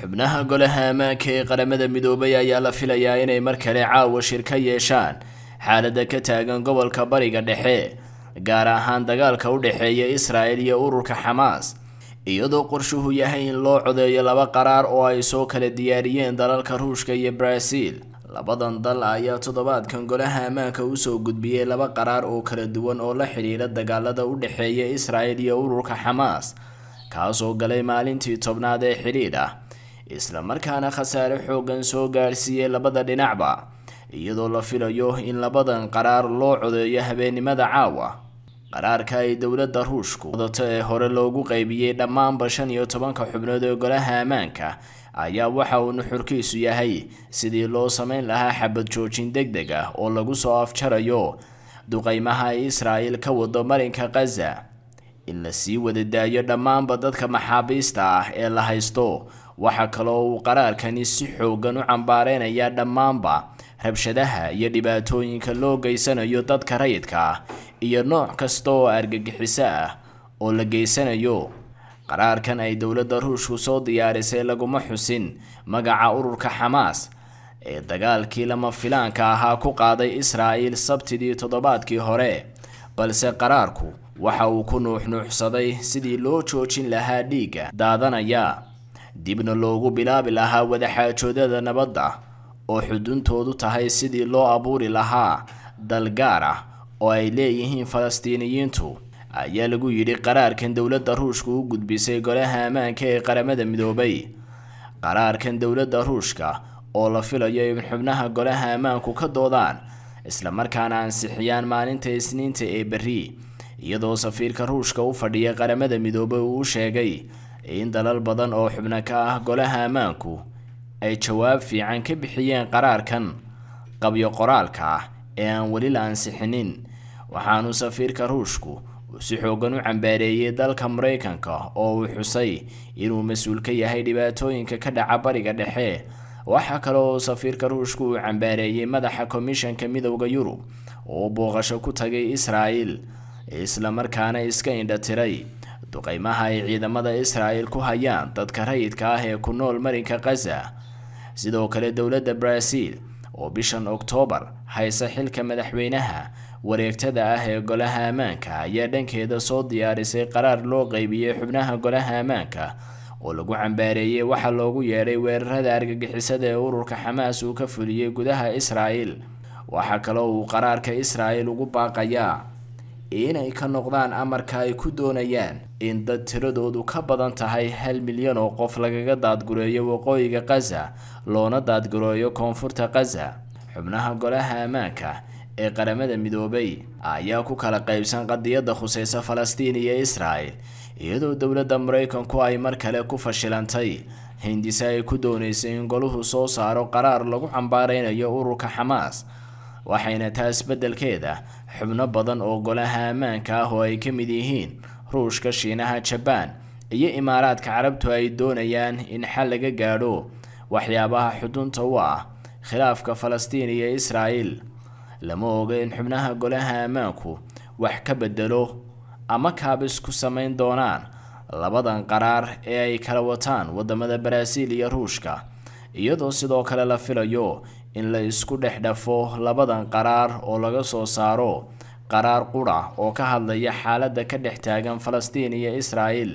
xubnaha golaha ammaanka ee qaramada midoobay ayaa la filayaa inay mar kale caawa shir ka yeeshaan xaaladda ka taagan gobolka bariga dhexe gaar ahaan dagaalka u dhexeeya israa'el iyo ururka xamaas iyadoo qorshuhu yahay in loo codeeyo laba qaraar oo ay soo kala diyaariyeen dalalka ruushka iyo baraaziil labadan dal ayaa toddobaadkan golaha ammaanka usoo gudbiyey laba qaraar oo kala duwan oo la xidhiira dagaalada u dhexeeya israa'el iyo ururka xamaas kaasoo galay maalintii tobnaad ee xidhiidh ah isla markaana khasaare xooggan soo gaadhsiiyey labada dhinacba iyadoo la filayo in labadan qaraar loo codeeyo habeennimada caawa qaraarka ay dowladda ruushku wadato ee hore loogu qaybiyey dhammaanba shan iyo tobanka xubnood ee golaha ammaanka ayaa waxa uu nuxurkiisu yahay sidii loo samayn lahaa xabad joojin deg deg ah oo lagu soo afjarayo duqaymaha israa'il ka wado marinka khaza in la sii wada daayo dhammaanba dadka maxaabiista ah ee la haysto waxaa kaloo uu qaraarkani si xooggan u cambaareynaya dhammaanba rabshadaha iyo dhibaatooyinka loo geysanayo dadka rayidka ah iyo nooc kasta oo argagixiso ah oo la geysanayo qaraarkan ay dowladda ruushku soo diyaarisay laguma xusin magaca ururka xamaas ee dagaalkii lama filaanka ahaa ku qaaday israa'iil sabtidii toddobaadkii hore balse qaraarku waxa uu ku nuuxnuuxsaday sidii loo joojin lahaa dhiigga daadanaya dibna loogu bilaabi lahaa wadaxaajoodada nabadda oo xuduntoodu tahay sidii loo abuuri lahaa dal gaar ah oo ay leeyihiin falastiiniyiintu ayaa lagu yidhi qaraarkan dowladda ruushka u gudbisay golaha ammaanka ee qaramada midoobay qaraarkan dowladda ruushka oo la filayo in xubnaha golaha ammaanku ka doodaan islamarkaana ansixiyaan maalinta isniinta ee berri iyadoo safiirka ruushka u fadhiya qaramada midoobay uu u sheegay in dalal badan oo xubno ka ah golaha ammaanku ay jawaab fiican ka bixiyeen qaraarkan qabyo qoraalka ah ee aan weli la ansixinin waxaanu safiirka ruushku si xoogan u cambaareeyey dalka maraykanka oo uu xusay inuu mas-uul ka yahay dhibaatooyinka ka dhaca bariga dhexe waxaa kale oo safiirka ruushku uu cambaareeyey madaxa komishanka midowda yurub oo booqasho ku tagay israa'il islamarkaana iska indhatiray duqeymaha ay ciidamada israa'el ku hayaan dadka rayidka ah ee ku nool marinka khaza sidoo kale dowladda brazil oo bishan oktoobar haysa xilka madaxweynaha wareegtada ah ee golaha ammaanka ayaa dhankeeda soo diyaarisay qaraar loo qeybiyey xubnaha golaha ammaanka oo lagu cambaareeyey waxaa loogu yeedhay weerarada argagixisada ee ururka xamaas uu ka fuliyey gudaha israa'el waxaa kaloo uu qaraarka israa'el ugu baaqayaa inay ka noqdaan amarka ay ku doonayaan in dad tiradoodu ka badan tahay hal milyan oo qof lagaga daadgureeyo waqooyiga khaza loona daadgureeyo koonfurta khaza xubnaha golaha ammaanka ee qaramada midoobay ayaa ku kala qaybsan qadiyadda khuseysa falastiin iyo israel iyadoo dowladda maraykanku ay mar kale ku fashilantay hindise ay ku doonaysay in goluhu soo saaro qaraar lagu cambaaraynayo ururka xamaas waxayna taas beddelkeeda xubno badan oo golaha ammaanka ah oo ay ka mid yihiin ruushka shiinaha jabaan iyo imaaraadka carabtu ay doonayaan in xal laga gaadho waxyaabaha xudunta u ah khilaafka falastiin iyo israa'iil lama oga in xubnaha golaha ammaanku wax ka beddelo ama kaabis ku samayn doonaan labadan qaraar ee ay kala wataan waddamada baraasiil iyo ruushka iyadoo sidoo kale la filayo in la isku dhex dhafo labadan qaraar oo laga soo saaro qaraar qudha oo ka hadlaya xaaladda ka dhex taagan falastiin iyo israa'il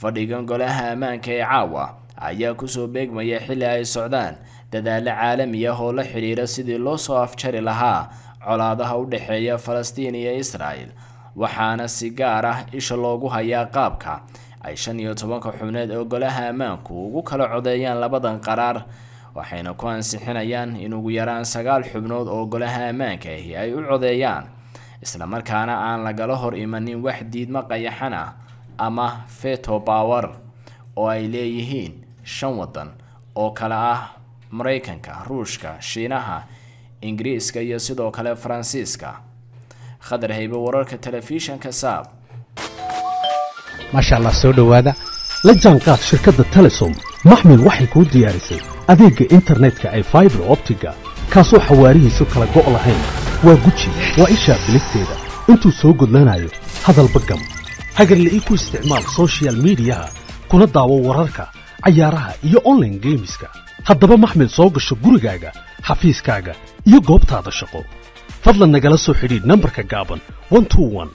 fadhigan golaha ammaanka ee caawa ayaa kusoo beegmaya xilli ay socdaan dadaallo caalami ah oo la xidhiira sidii loo soo afjari lahaa colaadaha u dhexeeya falastiin iyo israa'il waxaana si gaar ah isha loogu hayaa qaabka ay shan iyo tobanka xubneed oo golaha ammaanku ugu kala codeeyaan labadan qaraar waxayna ku ansixinayaan in ugu yaraan sagaal xubnood oo golaha ammaanka ahi ay u codeeyaan isla markaana aan lagala hor imanin wax diidma qayaxan ah ama feto power oo ay leeyihiin shan waddan oo kale ah maraykanka ruushka shiinaha ingiriiska iyo sidoo kale faransiiska khadar haybe wararka telefishanka saab maasha allah soo dhowaada la jaanqaad shirkadda telesom maxmed waxay kuu diyaarisay adeegga internetka ee faibar optiga kaasoo xawaarihiisu kala go' lahayn waa guji waa ishaa bilisteeda intuu soo gudlanaayo hadalba gam hagarla ii ku isticmaal sochial miidiyaha kuna daawo wararka cayaaraha iyo online geemiska haddaba maxmed soo gasho gurigaaga xafiiskaaga iyo goobtaada shaqo fadlan nagala soo xidhiidh nambarka gaaban